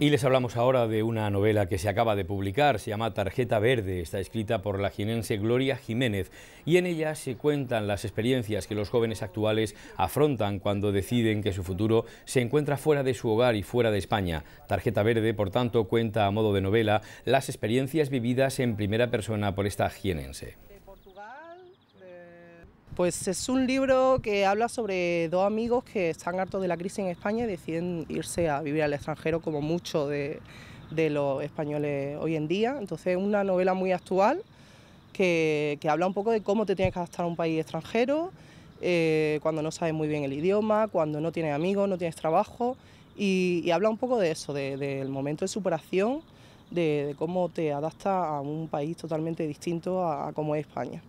Y les hablamos ahora de una novela que se acaba de publicar, se llama Tarjeta Verde, está escrita por la ginense Gloria Jiménez y en ella se cuentan las experiencias que los jóvenes actuales afrontan cuando deciden que su futuro se encuentra fuera de su hogar y fuera de España. Tarjeta Verde, por tanto, cuenta a modo de novela las experiencias vividas en primera persona por esta jienense. Pues es un libro que habla sobre dos amigos que están hartos de la crisis en España y deciden irse a vivir al extranjero como muchos de, los españoles hoy en día. Entonces es una novela muy actual que, habla un poco de cómo te tienes que adaptar a un país extranjero, eh, cuando no sabes muy bien el idioma, cuando no tienes amigos, no tienes trabajo y, habla un poco de eso, del momento de superación, de, cómo te adaptas a un país totalmente distinto a, a como es España.